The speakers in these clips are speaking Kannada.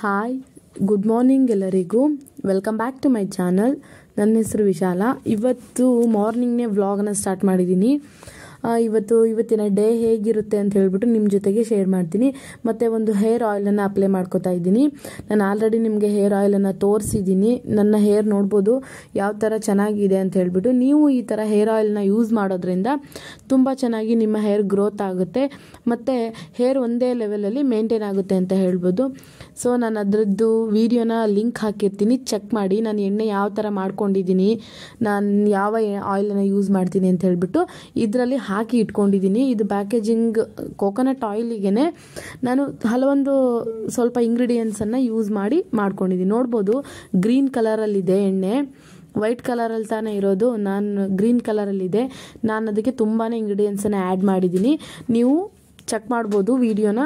ಹಾಯ್ ಗುಡ್ ಮಾರ್ನಿಂಗ್ ಎಲ್ಲರಿಗೂ welcome back to my channel ನನ್ನ ಹೆಸರು ವಿಶಾಲ ಇವತ್ತು ಮಾರ್ನಿಂಗ್ನೇ ವ್ಲಾಗನ್ನ ಸ್ಟಾರ್ಟ್ ಮಾಡಿದ್ದೀನಿ ಇವತ್ತು ಇವತ್ತಿನ ಡೇ ಹೇಗಿರುತ್ತೆ ಅಂತ ಹೇಳ್ಬಿಟ್ಟು ನಿಮ್ಮ ಜೊತೆಗೆ ಶೇರ್ ಮಾಡ್ತೀನಿ ಮತ್ತು ಒಂದು ಹೇರ್ ಆಯಿಲನ್ನು ಅಪ್ಲೈ ಮಾಡ್ಕೋತಾ ಇದ್ದೀನಿ ನಾನು ಆಲ್ರೆಡಿ ನಿಮಗೆ ಹೇರ್ ಆಯಿಲನ್ನು ತೋರಿಸಿದ್ದೀನಿ ನನ್ನ ಹೇರ್ ನೋಡ್ಬೋದು ಯಾವ ಥರ ಚೆನ್ನಾಗಿದೆ ಅಂತ ಹೇಳ್ಬಿಟ್ಟು ನೀವು ಈ ಥರ ಹೇರ್ ಆಯಿಲ್ನ ಯೂಸ್ ಮಾಡೋದ್ರಿಂದ ತುಂಬ ಚೆನ್ನಾಗಿ ನಿಮ್ಮ ಹೇರ್ ಗ್ರೋತ್ ಆಗುತ್ತೆ ಮತ್ತು ಹೇರ್ ಒಂದೇ ಲೆವೆಲಲ್ಲಿ ಮೇಂಟೈನ್ ಆಗುತ್ತೆ ಅಂತ ಹೇಳ್ಬೋದು ಸೊ ನಾನು ಅದರದ್ದು ವೀಡಿಯೋನ ಲಿಂಕ್ ಹಾಕಿರ್ತೀನಿ ಚೆಕ್ ಮಾಡಿ ನಾನು ಎಣ್ಣೆ ಯಾವ ಥರ ಮಾಡ್ಕೊಂಡಿದ್ದೀನಿ ನಾನು ಯಾವ ಆಯಿಲನ್ನು ಯೂಸ್ ಮಾಡ್ತೀನಿ ಅಂತ ಹೇಳಿಬಿಟ್ಟು ಇದರಲ್ಲಿ ಹಾಕಿ ಇಟ್ಕೊಂಡಿದ್ದೀನಿ ಇದು ಪ್ಯಾಕೇಜಿಂಗ್ ಕೋಕೋನಟ್ ಆಯಿಲಿಗೆ ನಾನು ಹಲವೊಂದು ಸ್ವಲ್ಪ ಇಂಗ್ರೀಡಿಯೆಂಟ್ಸನ್ನು ಯೂಸ್ ಮಾಡಿ ಮಾಡ್ಕೊಂಡಿದ್ದೀನಿ ನೋಡ್ಬೋದು ಗ್ರೀನ್ ಕಲರಲ್ಲಿದೆ ಎಣ್ಣೆ ವೈಟ್ ಕಲರಲ್ಲಿ ತಾನೇ ಇರೋದು ನಾನು ಗ್ರೀನ್ ಕಲರಲ್ಲಿದೆ ನಾನು ಅದಕ್ಕೆ ತುಂಬಾ ಇಂಗ್ರೀಡಿಯೆಂಟ್ಸನ್ನು ಆ್ಯಡ್ ಮಾಡಿದ್ದೀನಿ ನೀವು ಚೆಕ್ ಮಾಡ್ಬೋದು ವೀಡಿಯೋನ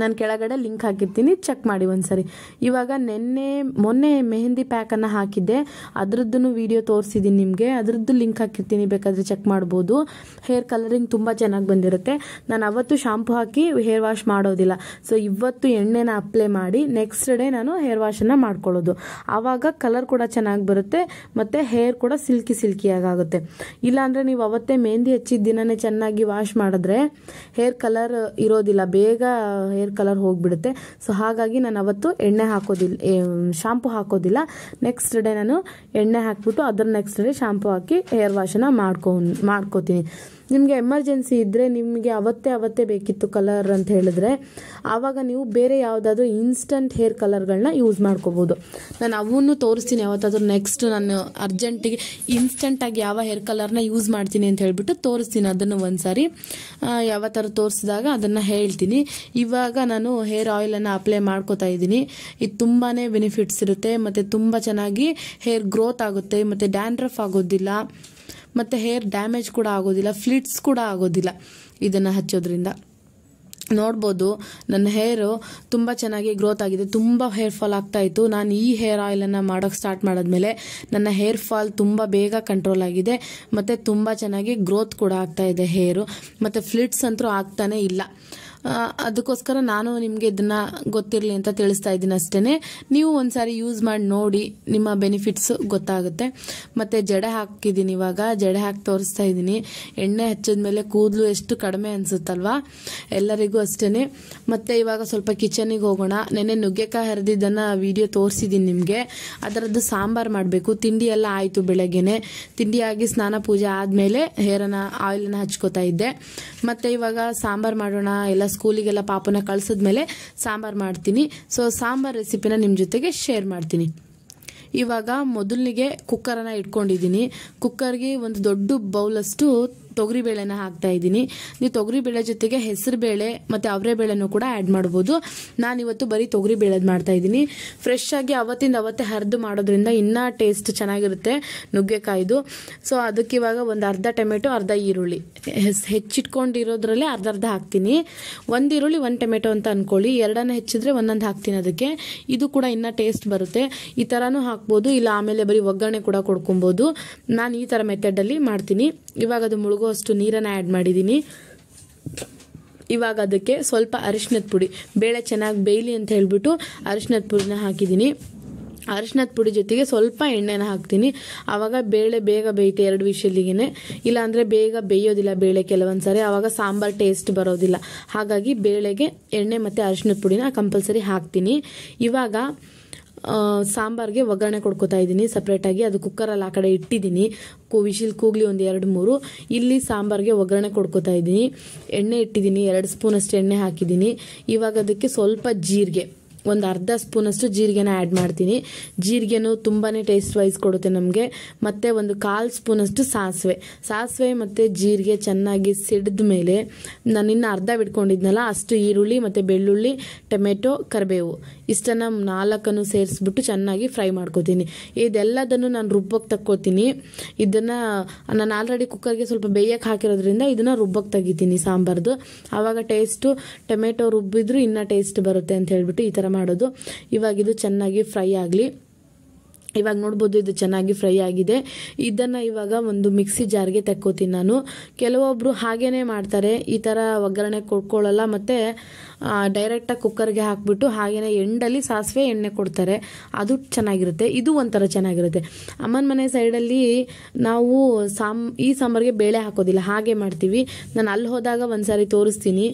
ನಾನು ಕೆಳಗಡೆ ಲಿಂಕ್ ಹಾಕಿರ್ತೀನಿ ಚೆಕ್ ಮಾಡಿ ಒಂದ್ಸರಿ ಇವಾಗ ನಿನ್ನೆ ಮೊನ್ನೆ ಮೆಹಂದಿ ಪ್ಯಾಕನ್ನು ಹಾಕಿದ್ದೆ ಅದ್ರದ್ದು ವೀಡಿಯೋ ತೋರಿಸಿದ್ದೀನಿ ನಿಮಗೆ ಅದ್ರದ್ದು ಲಿಂಕ್ ಹಾಕಿರ್ತೀನಿ ಬೇಕಾದರೆ ಚೆಕ್ ಮಾಡ್ಬೋದು ಹೇರ್ ಕಲರಿಂಗ್ ತುಂಬ ಚೆನ್ನಾಗಿ ಬಂದಿರುತ್ತೆ ನಾನು ಅವತ್ತು ಶಾಂಪು ಹಾಕಿ ಹೇರ್ ವಾಶ್ ಮಾಡೋದಿಲ್ಲ ಸೊ ಇವತ್ತು ಎಣ್ಣೆನ ಅಪ್ಲೈ ಮಾಡಿ ನೆಕ್ಸ್ಟ್ ಡೇ ನಾನು ಹೇರ್ ವಾಶನ್ನು ಮಾಡ್ಕೊಳ್ಳೋದು ಆವಾಗ ಕಲರ್ ಕೂಡ ಚೆನ್ನಾಗಿ ಬರುತ್ತೆ ಮತ್ತು ಹೇರ್ ಕೂಡ ಸಿಲ್ಕಿ ಸಿಲ್ಕಿಯಾಗುತ್ತೆ ಇಲ್ಲಾಂದರೆ ನೀವು ಅವತ್ತೇ ಮೆಹಂದಿ ಹಚ್ಚಿದ ದಿನನೇ ಚೆನ್ನಾಗಿ ವಾಶ್ ಮಾಡಿದ್ರೆ ಹೇರ್ ಕಲರ್ ಇರೋದಿಲ್ಲ ಬೇಗ ಹೇರ್ ಕಲರ್ ಹೋಗ್ಬಿಡುತ್ತೆ ಸೊ ಹಾಗಾಗಿ ನಾನು ಅವತ್ತು ಎಣ್ಣೆ ಹಾಕೋದಿಲ್ಲ ಶಾಂಪು ಹಾಕೋದಿಲ್ಲ ನೆಕ್ಸ್ಟ್ ಡೇ ನಾನು ಎಣ್ಣೆ ಹಾಕಿಬಿಟ್ಟು ಅದರ ನೆಕ್ಸ್ಟ್ ಡೇ ಶಾಂಪು ಹಾಕಿ ಹೇರ್ ವಾಶನ್ನ ಮಾಡ್ಕೊ ಮಾಡ್ಕೋತೀನಿ ನಿಮಗೆ ಎಮರ್ಜೆನ್ಸಿ ಇದ್ದರೆ ನಿಮಗೆ ಅವತ್ತೇ ಅವತ್ತೇ ಬೇಕಿತ್ತು ಕಲರ್ ಅಂತ ಹೇಳಿದ್ರೆ ಆವಾಗ ನೀವು ಬೇರೆ ಯಾವುದಾದ್ರೂ ಇನ್ಸ್ಟಂಟ್ ಹೇರ್ ಕಲರ್ಗಳನ್ನ ಯೂಸ್ ಮಾಡ್ಕೋಬೋದು ನಾನು ಅವನ್ನು ತೋರಿಸ್ತೀನಿ ಯಾವತ್ತಾದ್ರೂ ನೆಕ್ಸ್ಟ್ ನಾನು ಅರ್ಜೆಂಟಿಗೆ ಇನ್ಸ್ಟಂಟಾಗಿ ಯಾವ ಹೇರ್ ಕಲರ್ನ ಯೂಸ್ ಮಾಡ್ತೀನಿ ಅಂತ ಹೇಳಿಬಿಟ್ಟು ತೋರಿಸ್ತೀನಿ ಅದನ್ನು ಒಂದು ಸಾರಿ ಯಾವ ಥರ ತೋರಿಸಿದಾಗ ಅದನ್ನು ಹೇಳ್ತೀನಿ ಇವಾಗ ನಾನು ಹೇರ್ ಆಯಿಲನ್ನು ಅಪ್ಲೈ ಮಾಡ್ಕೋತಾ ಇದ್ದೀನಿ ಇದು ತುಂಬಾ ಬೆನಿಫಿಟ್ಸ್ ಇರುತ್ತೆ ಮತ್ತು ತುಂಬ ಚೆನ್ನಾಗಿ ಹೇರ್ ಗ್ರೋತ್ ಆಗುತ್ತೆ ಮತ್ತು ಡ್ಯಾಂಡ್ರಫ್ ಆಗೋದಿಲ್ಲ ಮತ್ತು ಹೇರ್ ಡ್ಯಾಮೇಜ್ ಕೂಡ ಆಗೋದಿಲ್ಲ ಫ್ಲಿಟ್ಸ್ ಕೂಡ ಆಗೋದಿಲ್ಲ ಇದನ್ನು ಹಚ್ಚೋದ್ರಿಂದ ನೋಡ್ಬೋದು ನನ್ನ ಹೇರು ತುಂಬ ಚೆನ್ನಾಗಿ ಗ್ರೋತ್ ಆಗಿದೆ ತುಂಬ ಹೇರ್ ಫಾಲ್ ಆಗ್ತಾ ಇತ್ತು ನಾನು ಈ ಹೇರ್ ಆಯಿಲನ್ನು ಮಾಡೋಕ್ಕೆ ಸ್ಟಾರ್ಟ್ ಮಾಡಿದ್ಮೇಲೆ ನನ್ನ ಹೇರ್ ಫಾಲ್ ತುಂಬ ಬೇಗ ಕಂಟ್ರೋಲ್ ಆಗಿದೆ ಮತ್ತು ತುಂಬ ಚೆನ್ನಾಗಿ ಗ್ರೋತ್ ಕೂಡ ಆಗ್ತಾ ಇದೆ ಹೇರು ಮತ್ತು ಫ್ಲಿಟ್ಸ್ ಅಂತೂ ಆಗ್ತಾನೇ ಇಲ್ಲ ಅದಕ್ಕೋಸ್ಕರ ನಾನು ನಿಮಗೆ ಇದನ್ನ ಗೊತ್ತಿರಲಿ ಅಂತ ತಿಳಿಸ್ತಾ ಇದ್ದೀನಿ ಅಷ್ಟೇ ನೀವು ಒಂದ್ಸಾರಿ ಯೂಸ್ ಮಾಡಿ ನೋಡಿ ನಿಮ್ಮ ಬೆನಿಫಿಟ್ಸ್ ಗೊತ್ತಾಗುತ್ತೆ ಮತ್ತೆ ಜಡೆ ಹಾಕಿದ್ದೀನಿ ಇವಾಗ ಜಡೆ ಹಾಕಿ ತೋರಿಸ್ತಾ ಇದ್ದೀನಿ ಎಣ್ಣೆ ಹಚ್ಚಿದ ಮೇಲೆ ಕೂದಲು ಎಷ್ಟು ಕಡಿಮೆ ಅನಿಸುತ್ತಲ್ವಾ ಎಲ್ಲರಿಗೂ ಅಷ್ಟೇ ಮತ್ತೆ ಇವಾಗ ಸ್ವಲ್ಪ ಕಿಚನಿಗೆ ಹೋಗೋಣ ನೆನೆ ನುಗ್ಗೆಕಾಯಿ ಹರಿದಿದ್ದನ್ನು ವಿಡಿಯೋ ತೋರಿಸಿದ್ದೀನಿ ನಿಮಗೆ ಅದರದ್ದು ಸಾಂಬಾರು ಮಾಡಬೇಕು ತಿಂಡಿ ಎಲ್ಲ ಆಯಿತು ಬೆಳಗ್ಗೆನೆ ತಿಂಡಿಯಾಗಿ ಸ್ನಾನ ಪೂಜೆ ಆದಮೇಲೆ ಹೇರನ್ನು ಆಯಿಲನ್ನು ಹಚ್ಕೋತಾ ಇದ್ದೆ ಮತ್ತು ಇವಾಗ ಸಾಂಬಾರು ಮಾಡೋಣ ಎಲ್ಲ ಸ್ಕೂಲಿಗೆಲ್ಲ ಪಾಪನ ಕಳಿಸಿದ್ಮೇಲೆ ಸಾಂಬಾರು ಮಾಡ್ತೀನಿ ಸೊ ಸಾಂಬಾರು ರೆಸಿಪಿನ ನಿಮ್ಮ ಜೊತೆಗೆ ಶೇರ್ ಮಾಡ್ತೀನಿ ಇವಾಗ ಮೊದಲಿಗೆ ಕುಕ್ಕರನ್ನು ಇಟ್ಕೊಂಡಿದ್ದೀನಿ ಕುಕ್ಕರ್ಗೆ ಒಂದು ದೊಡ್ಡ ಬೌಲಷ್ಟು ಬೇಳೆನ ಹಾಕ್ತಾ ಇದ್ದೀನಿ ನೀವು ಬೇಳೆ ಜೊತೆಗೆ ಬೇಳೆ ಮತ್ತು ಬೇಳೆನೂ ಕೂಡ ಆ್ಯಡ್ ಮಾಡ್ಬೋದು ಇವತ್ತು ಬರೀ ತೊಗರಿ ಬೇಳೆದು ಮಾಡ್ತಾ ಇದ್ದೀನಿ ಫ್ರೆಶ್ ಆಗಿ ಅವತ್ತಿಂದ ಅವತ್ತೇ ಹರಿದು ಮಾಡೋದ್ರಿಂದ ಇನ್ನೂ ಟೇಸ್ಟ್ ಚೆನ್ನಾಗಿರುತ್ತೆ ನುಗ್ಗೆಕಾಯ್ದು ಸೊ ಅದಕ್ಕೆ ಇವಾಗ ಒಂದು ಅರ್ಧ ಟೊಮೆಟೊ ಅರ್ಧ ಈರುಳ್ಳಿ ಹೆಚ್ಚಿಟ್ಕೊಂಡಿರೋದ್ರಲ್ಲೇ ಅರ್ಧ ಅರ್ಧ ಹಾಕ್ತೀನಿ ಒಂದು ಈರುಳ್ಳಿ ಒಂದು ಟೊಮೆಟೊ ಅಂತ ಅಂದ್ಕೊಳ್ಳಿ ಎರಡನ್ನ ಹೆಚ್ಚಿದ್ರೆ ಒಂದೊಂದು ಹಾಕ್ತೀನಿ ಅದಕ್ಕೆ ಇದು ಕೂಡ ಇನ್ನೂ ಟೇಸ್ಟ್ ಬರುತ್ತೆ ಈ ಥರನೂ ಹಾಕ್ಬೋದು ಇಲ್ಲ ಆಮೇಲೆ ಬರೀ ಒಗ್ಗರಣೆ ಕೂಡ ಕೊಡ್ಕೊಬೋದು ನಾನು ಈ ಥರ ಮೆಥಡಲ್ಲಿ ಮಾಡ್ತೀನಿ ಇವಾಗ ಅದು ಮುಳುಗೋ ಅಷ್ಟು ನೀರನ್ನು ಆ್ಯಡ್ ಮಾಡಿದ್ದೀನಿ ಇವಾಗ ಅದಕ್ಕೆ ಸ್ವಲ್ಪ ಅರಿಶಿನದ ಪುಡಿ ಬೇಳೆ ಚೆನ್ನಾಗಿ ಬೇಯಲಿ ಅಂತ ಹೇಳಿಬಿಟ್ಟು ಅರಿಶಿನದ ಪುಡಿನ ಹಾಕಿದ್ದೀನಿ ಅರಿಶಿನದ ಪುಡಿ ಜೊತೆಗೆ ಸ್ವಲ್ಪ ಎಣ್ಣೆನ ಹಾಕ್ತೀನಿ ಆವಾಗ ಬೇಳೆ ಬೇಗ ಬೇಯುತ್ತೆ ಎರಡು ವಿಷಯಲಿಗೆ ಇಲ್ಲಾಂದರೆ ಬೇಗ ಬೇಯೋದಿಲ್ಲ ಬೇಳೆ ಕೆಲವೊಂದು ಸಾರಿ ಆವಾಗ ಸಾಂಬಾರ್ ಟೇಸ್ಟ್ ಬರೋದಿಲ್ಲ ಹಾಗಾಗಿ ಬೇಳೆಗೆ ಎಣ್ಣೆ ಮತ್ತು ಅರಿಶಿನದ ಪುಡಿನ ಕಂಪಲ್ಸರಿ ಹಾಕ್ತೀನಿ ಇವಾಗ ಸಾಂಬಾರಿಗೆ ಒಗ್ಗರಣೆ ಕೊಡ್ಕೋತಾ ಇದ್ದೀನಿ ಸಪ್ರೇಟಾಗಿ ಅದು ಕುಕ್ಕರಲ್ಲಿ ಆ ಕಡೆ ಇಟ್ಟಿದ್ದೀನಿ ಕೂ ಕೂಗ್ಲಿ ಒಂದು ಎರಡು ಮೂರು ಇಲ್ಲಿ ಸಾಂಬಾರಿಗೆ ಒಗ್ಗರಣೆ ಕೊಡ್ಕೊತಾ ಇದ್ದೀನಿ ಎಣ್ಣೆ ಇಟ್ಟಿದ್ದೀನಿ ಎರಡು ಸ್ಪೂನಷ್ಟು ಎಣ್ಣೆ ಹಾಕಿದ್ದೀನಿ ಇವಾಗ ಅದಕ್ಕೆ ಸ್ವಲ್ಪ ಜೀರಿಗೆ ಒಂದು ಅರ್ಧ ಸ್ಪೂನಷ್ಟು ಜೀರಿಗೆನ ಆ್ಯಡ್ ಮಾಡ್ತೀನಿ ಜೀರಿಗೆನೂ ತುಂಬಾ ಟೇಸ್ಟ್ ವೈಸ್ ಕೊಡುತ್ತೆ ನಮಗೆ ಮತ್ತು ಒಂದು ಕಾಲು ಸ್ಪೂನಷ್ಟು ಸಾಸಿವೆ ಸಾಸಿವೆ ಮತ್ತು ಜೀರಿಗೆ ಚೆನ್ನಾಗಿ ಸಿಡಿದ ಮೇಲೆ ನಾನು ಇನ್ನು ಅರ್ಧ ಬಿಟ್ಕೊಂಡಿದ್ನಲ್ಲ ಅಷ್ಟು ಈರುಳ್ಳಿ ಮತ್ತು ಬೆಳ್ಳುಳ್ಳಿ ಟೊಮೆಟೊ ಕರಿಬೇವು ಇಷ್ಟನ್ನು ನಾಲ್ಕನ್ನು ಸೇರಿಸ್ಬಿಟ್ಟು ಚೆನ್ನಾಗಿ ಫ್ರೈ ಮಾಡ್ಕೋತೀನಿ ಇದೆಲ್ಲದನ್ನು ನಾನು ರುಬ್ಬಕ್ಕೆ ತಕ್ಕೋತೀನಿ ಇದನ್ನು ನಾನು ಆಲ್ರೆಡಿ ಕುಕ್ಕರ್ಗೆ ಸ್ವಲ್ಪ ಬೇಯಕ್ಕೆ ಹಾಕಿರೋದ್ರಿಂದ ಇದನ್ನು ರುಬ್ಬಕ್ಕೆ ತೆಗಿತೀನಿ ಸಾಂಬಾರ್ದು ಆವಾಗ ಟೇಸ್ಟು ಟೊಮೆಟೊ ರುಬ್ಬಿದ್ರೂ ಇನ್ನೂ ಟೇಸ್ಟ್ ಬರುತ್ತೆ ಅಂತ ಹೇಳಿಬಿಟ್ಟು ಈ ಥರ ಮಾಡೋದು ಇವಾಗ ಇದು ಚೆನ್ನಾಗಿ ಫ್ರೈ ಆಗಲಿ ಇವಾಗ ನೋಡ್ಬೋದು ಇದು ಚೆನ್ನಾಗಿ ಫ್ರೈ ಆಗಿದೆ ಇದನ್ನು ಇವಾಗ ಒಂದು ಮಿಕ್ಸಿ ಜಾರ್ಗೆ ತಕ್ಕೋತೀನಿ ನಾನು ಕೆಲವೊಬ್ಬರು ಹಾಗೇ ಮಾಡ್ತಾರೆ ಈ ಥರ ಒಗ್ಗರಣೆ ಕೊಡ್ಕೊಳ್ಳಲ್ಲ ಮತ್ತು ಡೈರೆಕ್ಟಾಗಿ ಕುಕ್ಕರ್ಗೆ ಹಾಕಿಬಿಟ್ಟು ಹಾಗೆಯೇ ಎಂಡಲ್ಲಿ ಸಾಸಿವೆ ಎಣ್ಣೆ ಕೊಡ್ತಾರೆ ಅದು ಚೆನ್ನಾಗಿರುತ್ತೆ ಇದು ಒಂಥರ ಚೆನ್ನಾಗಿರುತ್ತೆ ಅಮ್ಮನ ಮನೆ ಸೈಡಲ್ಲಿ ನಾವು ಸಾಮ್ ಈ ಸಾಂಬಾರಿಗೆ ಬೇಳೆ ಹಾಕೋದಿಲ್ಲ ಹಾಗೆ ಮಾಡ್ತೀವಿ ನಾನು ಅಲ್ಲಿ ಹೋದಾಗ ಒಂದು ಸಾರಿ ತೋರಿಸ್ತೀನಿ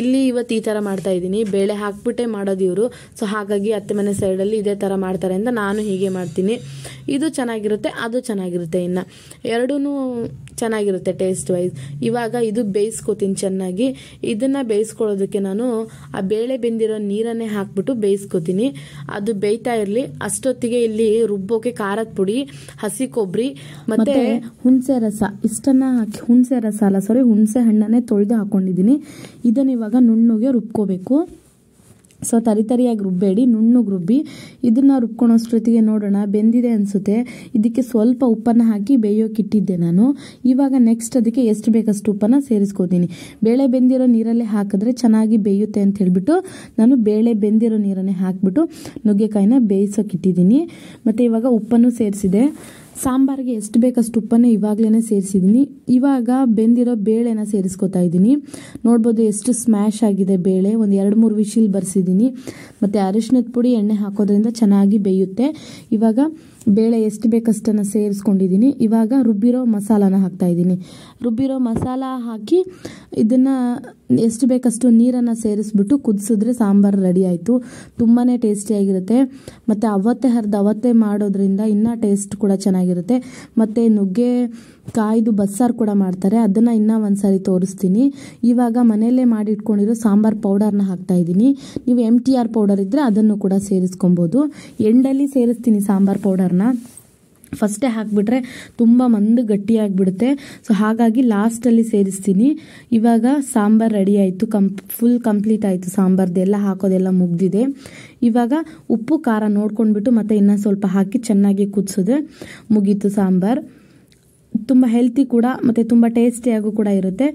ಇಲ್ಲಿ ಇವತ್ತು ಈ ಥರ ಮಾಡ್ತಾ ಇದ್ದೀನಿ ಬೇಳೆ ಹಾಕ್ಬಿಟ್ಟೇ ಮಾಡೋದು ಇವರು ಸೊ ಹಾಗಾಗಿ ಅತ್ತೆ ಮನೆ ಸೈಡಲ್ಲಿ ಇದೇ ಥರ ಮಾಡ್ತಾರೆ ಅಂತ ನಾನು ಹೀಗೆ ಮಾಡ್ತೀನಿ ಇದು ಚೆನ್ನಾಗಿರುತ್ತೆ ಅದು ಚೆನ್ನಾಗಿರುತ್ತೆ ಇನ್ನು ಎರಡೂ ಚೆನ್ನಾಗಿರುತ್ತೆ ಟೇಸ್ಟ್ ವೈಸ್ ಇವಾಗ ಇದು ಬೇಯಿಸ್ಕೋತೀನಿ ಚೆನ್ನಾಗಿ ಇದನ್ನ ಬೇಯಿಸ್ಕೊಳ್ಳೋದಕ್ಕೆ ನಾನು ಆ ಬೇಳೆ ಬೆಂದಿರೋ ನೀರನ್ನೇ ಹಾಕ್ಬಿಟ್ಟು ಬೇಯಿಸ್ಕೋತೀನಿ ಅದು ಬೇಯ್ತಾ ಇರಲಿ ಅಷ್ಟೊತ್ತಿಗೆ ಇಲ್ಲಿ ರುಬ್ಬೋಕೆ ಖಾರದ ಪುಡಿ ಹಸಿ ಕೊಬ್ಬರಿ ಮತ್ತೆ ಹುಣಸೆ ರಸ ಇಷ್ಟನ್ನ ಹಾಕಿ ಹುಣಸೆ ರಸ ಅಲ್ಲ ಸಾರಿ ಹುಣಸೆ ಹಣ್ಣನ್ನೇ ತೊಳೆದು ಹಾಕೊಂಡಿದ್ದೀನಿ ಇದನ್ನ ಇವಾಗ ನುಣ್ಣಗೆ ರುಬ್ಕೋಬೇಕು ಸೊ ತರಿತರಿಯಾಗಿ ರುಬ್ಬೇಡಿ ನುಣ್ಣು ರುಬ್ಬಿ ಇದನ್ನು ರುಬ್ಕೊಳೋಷ್ಟೊತ್ತಿಗೆ ನೋಡೋಣ ಬೆಂದಿದೆ ಅನಿಸುತ್ತೆ ಇದಕ್ಕೆ ಸ್ವಲ್ಪ ಉಪ್ಪನ್ನು ಹಾಕಿ ಬೇಯೋಕ್ಕಿಟ್ಟಿದ್ದೆ ನಾನು ಇವಾಗ ನೆಕ್ಸ್ಟ್ ಅದಕ್ಕೆ ಎಷ್ಟು ಬೇಕಷ್ಟು ಉಪ್ಪನ್ನು ಸೇರಿಸ್ಕೋತೀನಿ ಬೇಳೆ ಬೆಂದಿರೋ ನೀರಲ್ಲೇ ಹಾಕಿದ್ರೆ ಚೆನ್ನಾಗಿ ಬೇಯುತ್ತೆ ಅಂತ ಹೇಳಿಬಿಟ್ಟು ನಾನು ಬೇಳೆ ಬೆಂದಿರೋ ನೀರನ್ನೇ ಹಾಕಿಬಿಟ್ಟು ನುಗ್ಗೆಕಾಯಿನ ಬೇಯಿಸೋಕ್ಕಿಟ್ಟಿದ್ದೀನಿ ಮತ್ತು ಇವಾಗ ಉಪ್ಪನ್ನು ಸೇರಿಸಿದೆ ಸಾಂಬಾರಿಗೆ ಎಷ್ಟು ಬೇಕಷ್ಟು ಉಪ್ಪನ್ನು ಇವಾಗಲೇ ಸೇರಿಸಿದ್ದೀನಿ ಇವಾಗ ಬೆಂದಿರೋ ಬೇಳೆನ ಸೇರಿಸ್ಕೊತಾ ಇದ್ದೀನಿ ನೋಡ್ಬೋದು ಎಷ್ಟು ಸ್ಮ್ಯಾಶ್ ಆಗಿದೆ ಬೇಳೆ ಒಂದು ಎರಡು ಮೂರು ವಿಶಿಲ್ ಬರ್ಸಿದ್ದೀನಿ ಮತ್ತು ಅರಿಶಿನದ ಪುಡಿ ಎಣ್ಣೆ ಹಾಕೋದ್ರಿಂದ ಚೆನ್ನಾಗಿ ಬೇಯುತ್ತೆ ಇವಾಗ ಬೇಳೆ ಎಷ್ಟು ಬೇಕಷ್ಟನ್ನು ಸೇರಿಸ್ಕೊಂಡಿದ್ದೀನಿ ಇವಾಗ ರುಬ್ಬಿರೋ ಮಸಾಲಾನ ಹಾಕ್ತಾಯಿದ್ದೀನಿ ರುಬ್ಬಿರೋ ಮಸಾಲ ಹಾಕಿ ಇದನ್ನು ಎಷ್ಟು ಬೇಕಷ್ಟು ನೀರನ್ನು ಸೇರಿಸ್ಬಿಟ್ಟು ಕುದಿಸಿದ್ರೆ ಸಾಂಬಾರು ರೆಡಿ ಆಯಿತು ತುಂಬಾ ಟೇಸ್ಟಿಯಾಗಿರುತ್ತೆ ಮತ್ತು ಅವತ್ತೆ ಹರಿದು ಅವತ್ತೇ ಮಾಡೋದ್ರಿಂದ ಇನ್ನೂ ಟೇಸ್ಟ್ ಕೂಡ ಚೆನ್ನಾಗಿರುತ್ತೆ ಮತ್ತು ನುಗ್ಗೆ ಕಾಯ್ದು ಬಸ್ಸಾರು ಕೂಡ ಮಾಡ್ತಾರೆ ಅದನ್ನು ಇನ್ನೂ ಒಂದು ಸಾರಿ ತೋರಿಸ್ತೀನಿ ಇವಾಗ ಮನೆಯಲ್ಲೇ ಮಾಡಿ ಇಟ್ಕೊಂಡಿರೋ ಸಾಂಬಾರು ಪೌಡರ್ನ ಹಾಕ್ತಾ ಇದ್ದೀನಿ ನೀವು ಎಮ್ ಟಿ ಆರ್ ಪೌಡರ್ ಇದ್ದರೆ ಅದನ್ನು ಕೂಡ ಸೇರಿಸ್ಕೊಬೋದು ಎಂಡಲ್ಲಿ ಸೇರಿಸ್ತೀನಿ ಸಾಂಬಾರ್ ಪೌಡರ್ನ ಫಸ್ಟೇ ಹಾಕಿಬಿಟ್ರೆ ತುಂಬ ಮಂದು ಗಟ್ಟಿಯಾಗಿಬಿಡುತ್ತೆ ಸೊ ಹಾಗಾಗಿ ಲಾಸ್ಟಲ್ಲಿ ಸೇರಿಸ್ತೀನಿ ಇವಾಗ ಸಾಂಬಾರು ರೆಡಿ ಆಯಿತು ಕಂಪ್ ಫುಲ್ ಕಂಪ್ಲೀಟ್ ಆಯಿತು ಸಾಂಬಾರ್ದೆಲ್ಲ ಹಾಕೋದೆಲ್ಲ ಮುಗ್ದಿದೆ ಇವಾಗ ಉಪ್ಪು ಖಾರ ನೋಡ್ಕೊಂಡ್ಬಿಟ್ಟು ಮತ್ತೆ ಇನ್ನೂ ಸ್ವಲ್ಪ ಹಾಕಿ ಚೆನ್ನಾಗಿ ಕುದಿಸಿದೆ ಮುಗೀತು ಸಾಂಬಾರು ತುಂಬ ಹೆಲ್ತಿ ಕೂಡ ಮತ್ತು ತುಂಬ ಟೇಸ್ಟಿಯಾಗೂ ಕೂಡ ಇರುತ್ತೆ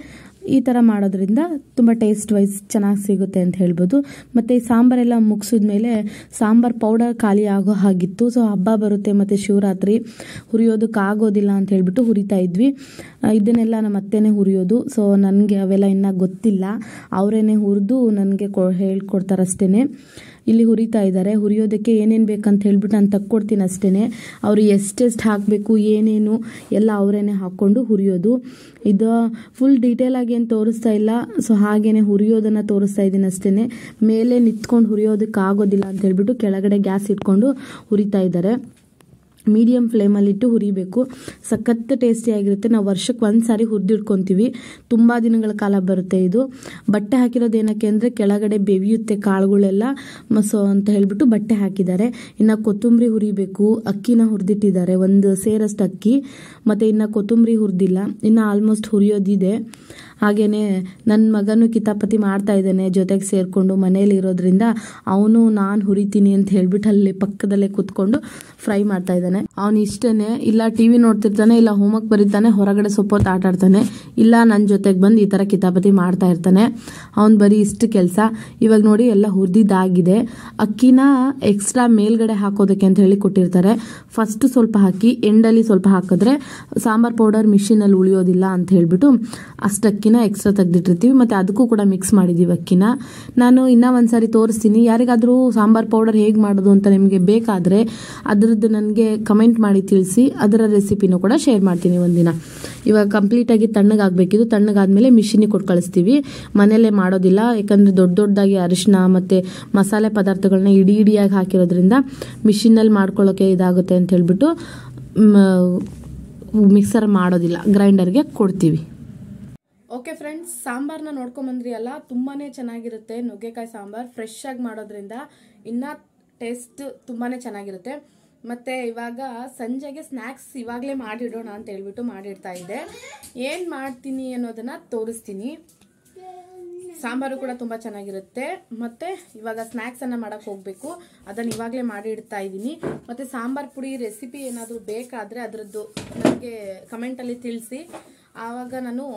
ಈ ಥರ ಮಾಡೋದ್ರಿಂದ ತುಂಬ ಟೇಸ್ಟ್ ವೈಸ್ ಚೆನ್ನಾಗಿ ಸಿಗುತ್ತೆ ಅಂತ ಹೇಳ್ಬೋದು ಮತ್ತು ಸಾಂಬಾರೆಲ್ಲ ಮುಗಿಸಿದ್ಮೇಲೆ ಸಾಂಬಾರ್ ಪೌಡರ್ ಖಾಲಿ ಆಗೋ ಹಾಗಿತ್ತು ಸೊ ಹಬ್ಬ ಬರುತ್ತೆ ಮತ್ತು ಶಿವರಾತ್ರಿ ಹುರಿಯೋದಕ್ಕಾಗೋದಿಲ್ಲ ಅಂತ ಹೇಳಿಬಿಟ್ಟು ಹುರಿತಾ ಇದ್ವಿ ಇದನ್ನೆಲ್ಲ ನಮ್ಮ ಅತ್ತೆನೇ ಹುರಿಯೋದು ಸೊ ನನಗೆ ಅವೆಲ್ಲ ಇನ್ನೂ ಗೊತ್ತಿಲ್ಲ ಅವರೇನೆ ಹುರಿದು ನನಗೆ ಕೊ ಹೇಳ್ಕೊಡ್ತಾರಷ್ಟೇ ಇಲ್ಲಿ ಹುರಿತಾ ಇದ್ದಾರೆ ಹುರಿಯೋದಕ್ಕೆ ಏನೇನು ಬೇಕಂತ ಹೇಳ್ಬಿಟ್ಟು ನಾನು ತಕ್ಕೊಡ್ತೀನಿ ಅಷ್ಟೇ ಅವರು ಎಷ್ಟೆಷ್ಟು ಹಾಕಬೇಕು ಏನೇನು ಎಲ್ಲ ಅವರೇನೆ ಹಾಕ್ಕೊಂಡು ಹುರಿಯೋದು ಇದು ಫುಲ್ ಡೀಟೇಲಾಗಿ ಏನು ತೋರಿಸ್ತಾ ಇಲ್ಲ ಸೊ ಹಾಗೇನೆ ಹುರಿಯೋದನ್ನು ತೋರಿಸ್ತಾ ಇದ್ದೀನಿ ಅಷ್ಟೇ ಮೇಲೆ ನಿಂತ್ಕೊಂಡು ಹುರಿಯೋದಕ್ಕೆ ಆಗೋದಿಲ್ಲ ಅಂತ ಹೇಳ್ಬಿಟ್ಟು ಕೆಳಗಡೆ ಗ್ಯಾಸ್ ಇಟ್ಕೊಂಡು ಹುರಿತಾ ಇದ್ದಾರೆ ಮೀಡಿಯಮ್ ಫ್ಲೇಮಲ್ಲಿಟ್ಟು ಹುರಿಬೇಕು ಸಖತ್ ಟೇಸ್ಟಿಯಾಗಿರುತ್ತೆ ನಾವು ವರ್ಷಕ್ಕೆ ಒಂದು ಸಾರಿ ಹುರಿದಿಟ್ಕೊತೀವಿ ತುಂಬ ದಿನಗಳ ಕಾಲ ಬರುತ್ತೆ ಇದು ಬಟ್ಟೆ ಹಾಕಿರೋದು ಏನಕ್ಕೆ ಅಂದರೆ ಕೆಳಗಡೆ ಬೆವಿಯುತ್ತೆ ಕಾಳುಗಳೆಲ್ಲ ಸೊ ಅಂತ ಹೇಳಿಬಿಟ್ಟು ಬಟ್ಟೆ ಹಾಕಿದ್ದಾರೆ ಇನ್ನು ಕೊತ್ತಂಬರಿ ಹುರಿಬೇಕು ಅಕ್ಕಿನ ಹುರಿದಿಟ್ಟಿದ್ದಾರೆ ಒಂದು ಸೇರಷ್ಟು ಅಕ್ಕಿ ಮತ್ತು ಇನ್ನು ಕೊತ್ತಂಬರಿ ಹುರಿದಿಲ್ಲ ಇನ್ನು ಆಲ್ಮೋಸ್ಟ್ ಹುರಿಯೋದಿದೆ ಹಾಗೆಯೇ ನನ್ನ ಮಗನೂ ಕಿತಾಪತಿ ಮಾಡ್ತಾ ಇದ್ದಾನೆ ಜೊತೆಗೆ ಸೇರಿಕೊಂಡು ಮನೇಲಿ ಇರೋದ್ರಿಂದ ಅವನು ನಾನು ಹುರಿತೀನಿ ಅಂತ ಹೇಳಿಬಿಟ್ಟು ಅಲ್ಲಿ ಪಕ್ಕದಲ್ಲೇ ಕೂತ್ಕೊಂಡು ಫ್ರೈ ಮಾಡ್ತಾ ಇದ್ದಾನೆ ಇರ್ತಾನೆ ಅವ್ನ ಇಷ್ಟನೇ ಇಲ್ಲ ಟಿವಿ ನೋಡ್ತಿರ್ತಾನೆ ಇಲ್ಲ ಹೋಮ್ವರ್ಕ್ ಬರೀತಾನೆ ಹೊರಗಡೆ ಸೊಪ್ಪೊತ್ತು ಆಟ ಆಡ್ತಾನೆ ಇಲ್ಲ ನನ್ನ ಜೊತೆಗೆ ಬಂದು ಈ ತರ ಕಿತಾಪತಿ ಮಾಡ್ತಾ ಇರ್ತಾನೆ ಅವ್ನು ಬರೀ ಇಷ್ಟು ಕೆಲಸ ಇವಾಗ ನೋಡಿ ಎಲ್ಲ ಹುರಿದಿದ್ದಾಗಿದೆ ಅಕ್ಕಿನ ಎಕ್ಸ್ಟ್ರಾ ಮೇಲ್ಗಡೆ ಹಾಕೋದಕ್ಕೆ ಅಂತ ಹೇಳಿ ಕೊಟ್ಟಿರ್ತಾರೆ ಫಸ್ಟ್ ಸ್ವಲ್ಪ ಹಾಕಿ ಎಂಡಲ್ಲಿ ಸ್ವಲ್ಪ ಹಾಕಿದ್ರೆ ಸಾಂಬಾರ್ ಪೌಡರ್ ಮಿಷಿನಲ್ಲಿ ಉಳಿಯೋದಿಲ್ಲ ಅಂತ ಹೇಳ್ಬಿಟ್ಟು ಅಷ್ಟು ಅಕ್ಕಿನ ಎಕ್ಸ್ಟ್ರಾ ತೆಗೆದಿಟ್ಟಿರ್ತೀವಿ ಮತ್ತೆ ಅದಕ್ಕೂ ಕೂಡ ಮಿಕ್ಸ್ ಮಾಡಿದೀವಿ ಅಕ್ಕಿನ ನಾನು ಇನ್ನೂ ಒಂದ್ಸರಿ ತೋರಿಸ್ತೀನಿ ಯಾರಿಗಾದರೂ ಸಾಂಬಾರ್ ಪೌಡರ್ ಹೇಗೆ ಮಾಡೋದು ಅಂತ ನಿಮಗೆ ಬೇಕಾದ್ರೆ ಅದ್ರದ್ದು ನನಗೆ ಕಮೆಂಟ್ ಮಾಡಿ ತಿಳಿಸಿ ಅದರ ರೆಸಿಪಿನೂ ಕೂಡ ಶೇರ್ ಮಾಡ್ತೀನಿ ಒಂದಿನ ಇವಾಗ ಕಂಪ್ಲೀಟಾಗಿ ತಣ್ಣಗಾಗಬೇಕಿದ್ದು ತಣ್ಣಗಾದ್ಮೇಲೆ ಮಿಷಿನಿಗೆ ಕೊಟ್ಟು ಕಳಿಸ್ತೀವಿ ಮನೆಯಲ್ಲೇ ಮಾಡೋದಿಲ್ಲ ಯಾಕಂದರೆ ದೊಡ್ಡ ದೊಡ್ಡದಾಗಿ ಅರಿಶಿನ ಮತ್ತು ಮಸಾಲೆ ಪದಾರ್ಥಗಳನ್ನ ಇಡಿ ಇಡಿಯಾಗಿ ಹಾಕಿರೋದ್ರಿಂದ ಮಿಷಿನಲ್ಲಿ ಮಾಡ್ಕೊಳ್ಳೋಕೆ ಇದಾಗುತ್ತೆ ಅಂತ ಹೇಳಿಬಿಟ್ಟು ಮಿಕ್ಸರ್ ಮಾಡೋದಿಲ್ಲ ಗ್ರೈಂಡರ್ಗೆ ಕೊಡ್ತೀವಿ ಓಕೆ ಫ್ರೆಂಡ್ಸ್ ಸಾಂಬಾರನ್ನ ನೋಡ್ಕೊಂಬಂದ್ರಿ ಅಲ್ಲ ತುಂಬಾ ಚೆನ್ನಾಗಿರುತ್ತೆ ನುಗ್ಗೆಕಾಯಿ ಸಾಂಬಾರು ಫ್ರೆಶ್ ಆಗಿ ಮಾಡೋದ್ರಿಂದ ಇನ್ನೂ ಟೇಸ್ಟ್ ತುಂಬಾ ಚೆನ್ನಾಗಿರುತ್ತೆ ಮತ್ತು ಇವಾಗ ಸಂಜೆಗೆ ಸ್ನ್ಯಾಕ್ಸ್ ಇವಾಗಲೇ ಮಾಡಿಡೋಣ ಅಂತ ಹೇಳ್ಬಿಟ್ಟು ಮಾಡಿಡ್ತಾ ಇದ್ದೆ ಏನು ಮಾಡ್ತೀನಿ ಅನ್ನೋದನ್ನು ತೋರಿಸ್ತೀನಿ ಸಾಂಬಾರು ಕೂಡ ತುಂಬ ಚೆನ್ನಾಗಿರುತ್ತೆ ಮತ್ತು ಇವಾಗ ಸ್ನ್ಯಾಕ್ಸನ್ನು ಮಾಡೋಕ್ಕೆ ಹೋಗಬೇಕು ಅದನ್ನು ಇವಾಗಲೇ ಮಾಡಿ ಇಡ್ತಾ ಇದ್ದೀನಿ ಮತ್ತು ಸಾಂಬಾರು ಪುಡಿ ರೆಸಿಪಿ ಏನಾದರೂ ಬೇಕಾದರೆ ಅದರದ್ದು ನನಗೆ ಕಮೆಂಟಲ್ಲಿ ತಿಳಿಸಿ ಆವಾಗ ನಾನು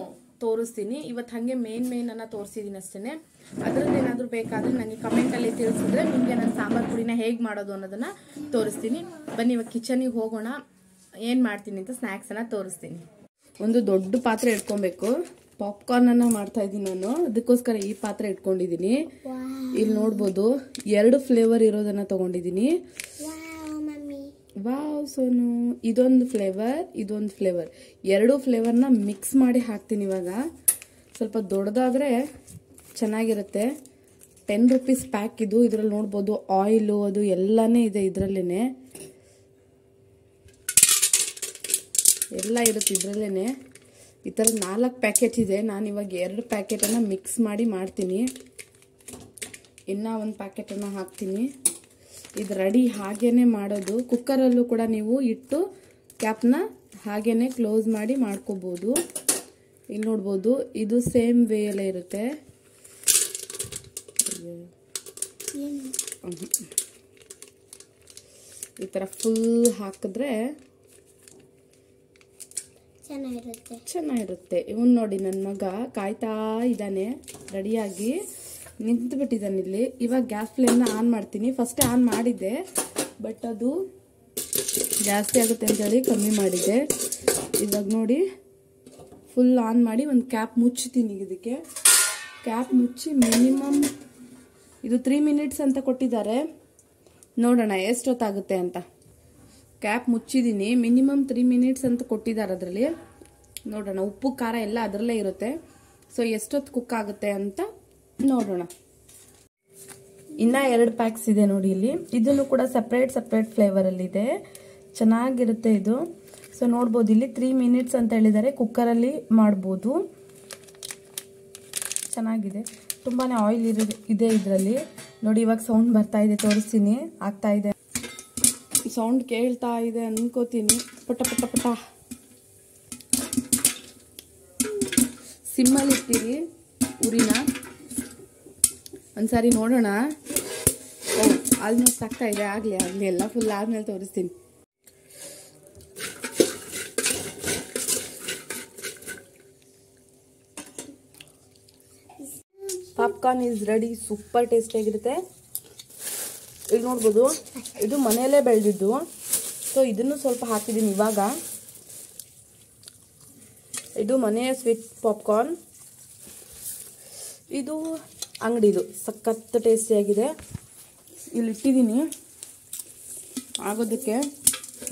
ತೋರಿಸ್ತೀನಿ ಇವತ್ತು ಹಾಗೆ ಮೇನ್ ಮೇನನ್ನು ತೋರಿಸಿದ್ದೀನಿ ಅಷ್ಟೇ ಅದ್ರದ್ದು ಏನಾದರೂ ಬೇಕಾದರೆ ನನಗೆ ಕಮೆಂಟಲ್ಲಿ ತಿಳಿಸಿದ್ರೆ ನಿಮಗೆ ನಾನು ಸಾಂಬಾರ್ ಪುಡಿನ ಹೇಗೆ ಮಾಡೋದು ಅನ್ನೋದನ್ನ ತೋರಿಸ್ತೀನಿ ಬನ್ನಿ ಇವಾಗ ಕಿಚನಿಗೆ ಹೋಗೋಣ ಏನು ಮಾಡ್ತೀನಿ ಅಂತ ಸ್ನ್ಯಾಕ್ಸನ್ನು ತೋರಿಸ್ತೀನಿ ಒಂದು ದೊಡ್ಡ ಪಾತ್ರೆ ಇಟ್ಕೊಬೇಕು ಪಾಪ್ಕಾರ್ನನ್ನು ಮಾಡ್ತಾ ಇದೀನಿ ನಾನು ಅದಕ್ಕೋಸ್ಕರ ಈ ಪಾತ್ರೆ ಇಟ್ಕೊಂಡಿದ್ದೀನಿ ಇಲ್ಲಿ ನೋಡ್ಬೋದು ಎರಡು ಫ್ಲೇವರ್ ಇರೋದನ್ನ ತೊಗೊಂಡಿದ್ದೀನಿ ವಾವ್ ಸೋನು ಇದೊಂದು ಫ್ಲೇವರ್ ಇದೊಂದು ಫ್ಲೇವರ್ ಎರಡು ಫ್ಲೇವರ್ನ ಮಿಕ್ಸ್ ಮಾಡಿ ಹಾಕ್ತೀನಿ ಇವಾಗ ಸ್ವಲ್ಪ ದೊಡ್ಡದಾದ್ರೆ ಚೆನ್ನಾಗಿರುತ್ತೆ ಟೆನ್ ರುಪೀಸ್ ಪ್ಯಾಕ್ ಇದು ಇದರಲ್ಲಿ ನೋಡ್ಬೋದು ಆಯಿಲು ಅದು ಎಲ್ಲನೇ ಇದೆ ಇದರಲ್ಲೇ ಎಲ್ಲ ಇರುತ್ತೆ ಇದರಲ್ಲೇ ಈ ಥರ ನಾಲ್ಕು ಪ್ಯಾಕೆಟ್ ಇದೆ ನಾನು ಇವಾಗ ಎರಡು ಪ್ಯಾಕೆಟನ್ನು ಮಿಕ್ಸ್ ಮಾಡಿ ಮಾಡ್ತೀನಿ ಇನ್ನೂ ಒಂದು ಪ್ಯಾಕೆಟನ್ನು ಹಾಕ್ತೀನಿ ಇದು ರೆಡಿ ಹಾಗೇ ಮಾಡೋದು ಕುಕ್ಕರಲ್ಲೂ ಕೂಡ ನೀವು ಇಟ್ಟು ಕ್ಯಾಪ್ನ ಹಾಗೇ ಕ್ಲೋಸ್ ಮಾಡಿ ಮಾಡ್ಕೋಬೋದು ಇಲ್ಲಿ ನೋಡ್ಬೋದು ಇದು ಸೇಮ್ ವೇಯಲ್ಲೇ ಇರುತ್ತೆ ಈ ಥರ ಫುಲ್ ಹಾಕಿದ್ರೆ ಚೆನ್ನಾಗಿರುತ್ತೆ ಚೆನ್ನಾಗಿರುತ್ತೆ ಇವನು ನೋಡಿ ನನ್ನ ಮಗ ಕಾಯ್ತಾ ಇದ್ದಾನೆ ರೆಡಿಯಾಗಿ ಬಿಟ್ಟಿದ್ದಾನೆ ಇಲ್ಲಿ ಇವಾಗ ಗ್ಯಾಸ್ ಫ್ಲೇಮ್ನ ಆನ್ ಮಾಡ್ತೀನಿ ಫಸ್ಟ್ ಆನ್ ಮಾಡಿದ್ದೆ ಬಟ್ ಅದು ಜಾಸ್ತಿ ಆಗುತ್ತೆ ಹೇಳಿ ಕಮ್ಮಿ ಮಾಡಿದ್ದೆ ಇವಾಗ ನೋಡಿ ಫುಲ್ ಆನ್ ಮಾಡಿ ಒಂದು ಕ್ಯಾಪ್ ಮುಚ್ಚಿತೀನಿ ಇದಕ್ಕೆ ಕ್ಯಾಪ್ ಮುಚ್ಚಿ ಮಿನಿಮಮ್ ಇದು ತ್ರೀ ಮಿನಿಟ್ಸ್ ಅಂತ ಕೊಟ್ಟಿದ್ದಾರೆ ನೋಡೋಣ ಎಷ್ಟೊತ್ತಾಗುತ್ತೆ ಅಂತ ಕ್ಯಾಪ್ ಮುಚ್ಚಿದ್ದೀನಿ ಮಿನಿಮಮ್ ತ್ರೀ ಮಿನಿಟ್ಸ್ ಅಂತ ಕೊಟ್ಟಿದ್ದಾರೆ ಅದರಲ್ಲಿ ನೋಡೋಣ ಉಪ್ಪು ಖಾರ ಎಲ್ಲ ಅದರಲ್ಲೇ ಇರುತ್ತೆ ಸೊ ಎಷ್ಟೊತ್ತು ಕುಕ್ ಆಗುತ್ತೆ ಅಂತ ನೋಡೋಣ ಇನ್ನ ಎರಡು ಪ್ಯಾಕ್ಸ್ ಇದೆ ನೋಡಿ ಇಲ್ಲಿ ಇದನ್ನು ಕೂಡ ಸಪ್ರೇಟ್ ಸಪ್ರೇಟ್ ಫ್ಲೇವರಲ್ಲಿದೆ ಚೆನ್ನಾಗಿರುತ್ತೆ ಇದು ಸೊ ನೋಡ್ಬೋದು ಇಲ್ಲಿ ತ್ರೀ ಮಿನಿಟ್ಸ್ ಅಂತ ಹೇಳಿದರೆ ಕುಕ್ಕರಲ್ಲಿ ಮಾಡ್ಬೋದು ಚೆನ್ನಾಗಿದೆ ತುಂಬಾ ಆಯಿಲ್ ಇರ ಇದೆ ಇದರಲ್ಲಿ ನೋಡಿ ಇವಾಗ ಸೌಂಡ್ ಬರ್ತಾ ಇದೆ ತೋರಿಸ್ತೀನಿ ಆಗ್ತಾ ಇದೆ ಸೌಂಡ್ ಕೇಳ್ತಾ ಇದೆ ಅನ್ಕೋತೀನಿ ಪಟ ಪಟ ಪಟ ಸಿಮ್ಮಲ್ಲಿ ಇರ್ತೀರಿ ಉರಿನ ಒಂದ್ಸಾರಿ ನೋಡೋಣ ಓ ಆಲ್ಮೋಸ್ಟ್ ಆಗ್ತಾ ಇದೆ ಆಗಲಿ ಆಗಲಿ ಎಲ್ಲ ಫುಲ್ ಆದ್ಮೇಲೆ ತೋರಿಸ್ತೀನಿ ಪಾಪ್ಕಾರ್ನ್ ಈಸ್ ರೆಡಿ ಸೂಪರ್ ಟೇಸ್ಟಿಯಾಗಿರುತ್ತೆ ಇಲ್ಲಿ ನೋಡ್ಬೋದು ಇದು ಮನೆಯಲ್ಲೇ ಬೆಳೆದಿದ್ದು ಸೊ ಇದನ್ನು ಸ್ವಲ್ಪ ಹಾಕಿದ್ದೀನಿ ಇವಾಗ ಇದು ಮನೆಯ ಸ್ವೀಟ್ ಪಾಪ್ಕಾರ್ನ್ ಇದು ಅಂಗಡಿದು ಸಖತ್ ಟೇಸ್ಟಿಯಾಗಿದೆ ಇಲ್ಲಿ ಇಟ್ಟಿದ್ದೀನಿ ಆಗೋದಕ್ಕೆ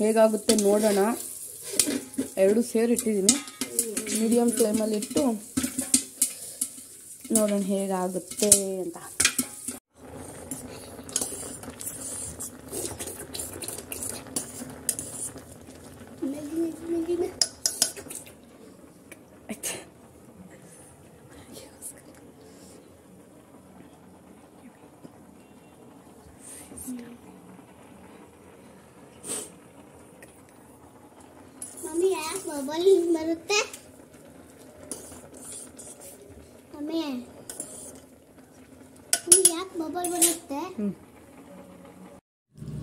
ಹೇಗಾಗುತ್ತೆ ನೋಡೋಣ ಎರಡು ಸೇರಿಟ್ಟಿದ್ದೀನಿ ಮೀಡಿಯಮ್ ಫ್ಲೇಮಲ್ಲಿ ಇಟ್ಟು नो देन हेग आगतें ಅಂತ ಮಲ್ಲಿ ಮಿ ಮಿ ಮಿ ಐತೆ ಮಮ್ಮಿ ಯಾಸ್ ಮೊಬೈಲ್ ಇನ್ ಬರತೆ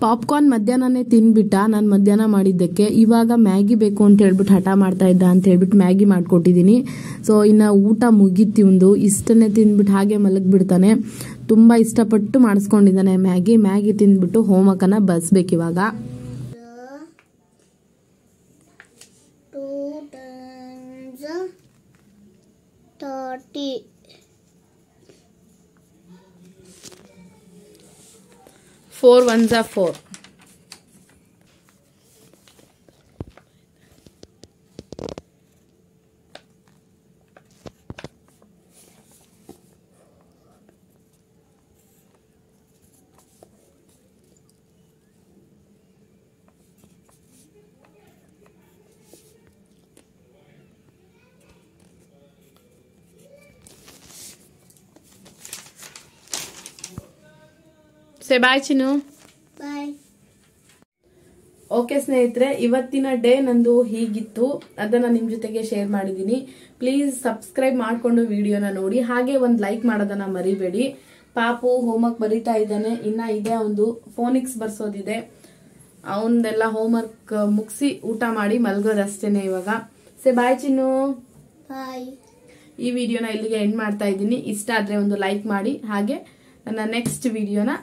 ಪಾಪ್ಕಾರ್ನ್ ಮಧ್ಯಾಹ್ನನೇ ತಿನ್ಬಿಟ್ಟ ನಾನು ಮಧ್ಯಾಹ್ನ ಮಾಡಿದ್ದಕ್ಕೆ ಇವಾಗ ಮ್ಯಾಗಿ ಬೇಕು ಅಂತ ಹೇಳ್ಬಿಟ್ಟು ಹಠ ಮಾಡ್ತಾ ಇದ್ದ ಅಂತ ಹೇಳ್ಬಿಟ್ಟು ಮ್ಯಾಗಿ ಮಾಡ್ಕೊಟ್ಟಿದ್ದೀನಿ ಸೊ ಇನ್ನು ಊಟ ಒಂದು ಇಷ್ಟನ್ನೇ ತಿಂದ್ಬಿಟ್ಟು ಹಾಗೆ ಮಲಗಿಬಿಡ್ತಾನೆ ತುಂಬ ಇಷ್ಟಪಟ್ಟು ಮಾಡಿಸ್ಕೊಂಡಿದ್ದಾನೆ ಮ್ಯಾಗಿ ಮ್ಯಾಗಿ ತಿಂದ್ಬಿಟ್ಟು ಹೋಮ್ ವರ್ಕನ್ನು ಬಸ್ಬೇಕಿವಾಗ ಇವಾಗ 4 ones are 4. Say bye Chinnu okay ಸ್ನೇಹಿತರೆ ಇವತ್ತಿನ ಡೇ ನಂದು ಹೀಗಿತ್ತು ಅದನ್ನ ನಿಮ್ ಜೊತೆಗೆ ಶೇರ್ ಮಾಡಿದೀನಿ ಪ್ಲೀಸ್ ಸಬ್ಸ್ಕ್ರೈಬ್ ಮಾಡಿಕೊಂಡು ವಿಡಿಯೋನ ನೋಡಿ ಹಾಗೆ ಒಂದು ಲೈಕ್ ಮಾಡೋದನ್ನ ಮರಿಬೇಡಿ ಪಾಪು ವರ್ಕ್ ಬರೀತಾ ಇದ್ದಾನೆ ಇನ್ನ ಇದೆ ಒಂದು ಫೋನಿಕ್ಸ್ ಬರ್ಸೋದಿದೆ ಅವನ್ನೆಲ್ಲ ಹೋಮ್ವರ್ಕ್ ಮುಗಿಸಿ ಊಟ ಮಾಡಿ ಮಲ್ಗೋದಷ್ಟೇನೆ ಇವಾಗ ಸೆ ಬಾಯ್ ಚಿನ್ನು ಬಾಯ್ ಈ ವಿಡಿಯೋನ ಇಲ್ಲಿಗೆ ಎಂಡ್ ಮಾಡ್ತಾ ಇದ್ದೀನಿ ಇಷ್ಟ ಆದರೆ ಒಂದು ಲೈಕ್ ಮಾಡಿ ಹಾಗೆ ನನ್ನ ನೆಕ್ಸ್ಟ್ ವಿಡಿಯೋನ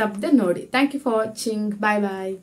ತಪ್ಪದೆ ನೋಡಿ thank you for watching bye bye